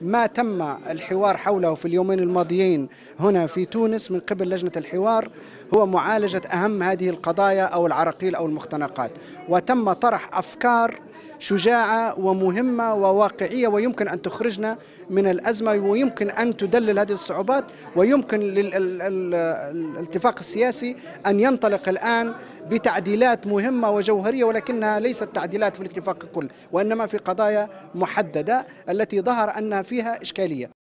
ما تم الحوار حوله في اليومين الماضيين هنا في تونس من قبل لجنة الحوار هو معالجة أهم هذه القضايا أو العراقيل أو المختنقات وتم طرح أفكار شجاعة ومهمة وواقعية ويمكن أن تخرجنا من الأزمة ويمكن أن تدلل هذه الصعوبات ويمكن للاتفاق السياسي أن ينطلق الآن بتعديلات مهمة وجوهرية ولكنها ليست تعديلات في الاتفاق ككل وإنما في قضايا محددة التي ظهر أن فيها إشكالية